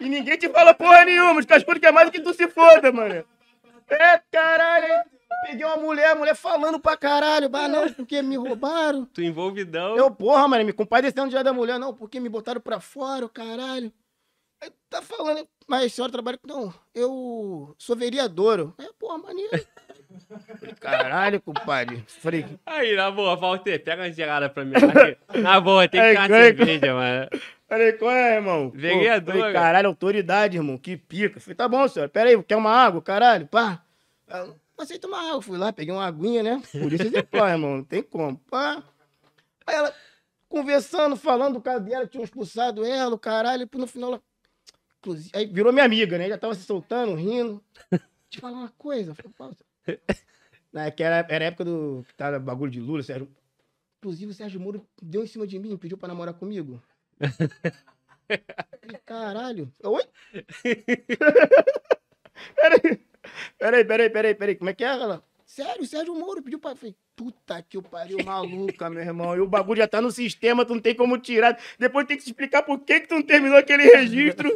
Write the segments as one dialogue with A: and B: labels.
A: E ninguém te fala porra nenhuma. Os cascudos querem é mais do que tu se foda, mano. É, caralho. Peguei uma mulher, mulher falando pra caralho. Bah, não, porque me roubaram. Tu envolvidão. Eu, porra, mano, me compadecendo do dia da mulher. Não, porque me botaram pra fora, o caralho. Aí tá falando, mas a senhora trabalha com. Não, eu sou vereador. É, porra, maneiro. Caralho, compadre. Falei. Aí, na boa, Walter, pega uma gelada pra mim. Na boa, tem que é, ficar uma cerveja, mano. Falei, qual é, irmão? Vereador. Falei, caralho, autoridade, irmão. Que pica. Falei, tá bom, senhor. Pera aí, quer uma água, caralho? Pá. Eu, passei tomar água. Fui lá, peguei uma aguinha, né? Por isso exemplar, irmão. Não tem como. Pá. Aí ela conversando, falando, o cara dela tinha expulsado ela, o caralho. E no final ela. Inclusive, aí virou minha amiga, né? Já tava se soltando, rindo. Te falar uma coisa. Falei, pá, Naquela é era a época do que tava bagulho de Lula, Sérgio. Inclusive, o Sérgio Moro deu em cima de mim, pediu pra namorar comigo. Caralho. Oi? peraí, peraí, peraí, peraí, peraí. Como é que é, galera? Sério, Sérgio Moro pediu pra. Falei, puta que pariu, maluca, meu irmão. E o bagulho já tá no sistema, tu não tem como tirar. Depois tem que te explicar por que, que tu não terminou aquele registro.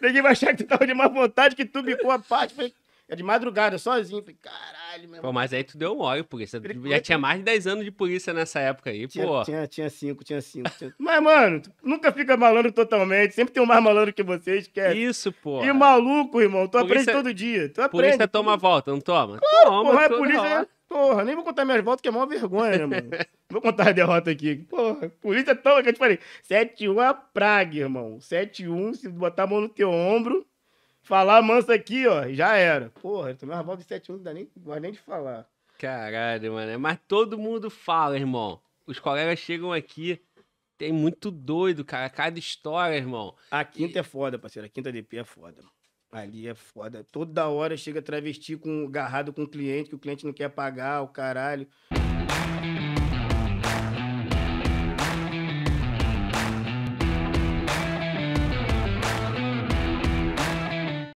A: Ninguém vai achar que tu tava de má vontade, que tu bicou a parte. Falei, eu é de madrugada, sozinho. Falei, caralho, meu. Pô, mas aí tu deu um óleo, polícia. Ele... Já tinha mais de 10 anos de polícia nessa época aí, tinha, pô. Tinha, tinha cinco, tinha cinco. Tinha... mas, mano, nunca fica malandro totalmente. Sempre tem um mais malandro que vocês, esquece. Isso, pô. E maluco, irmão. Tu polícia... aprende todo dia. Tu aprende. Polícia toma a volta, não toma? Claro, toma, porra, é a polícia... Porra, nem vou contar minhas voltas, que é mó vergonha, né, mano? vou contar a derrota aqui. Porra, polícia toma, que eu te falei. 7-1 é a praga, irmão. 7-1, se botar a mão no teu ombro... Falar manso aqui, ó, já era. Porra, eu tomei uma volta de 7 1 não dá nem, gosto nem de falar. Caralho, mano. É, mas todo mundo fala, irmão. Os colegas chegam aqui. Tem muito doido, cara. Cada história, irmão. A quinta e... é foda, parceiro. A quinta DP é foda. Ali é foda. Toda hora chega travesti com, agarrado com o cliente, que o cliente não quer pagar, o caralho.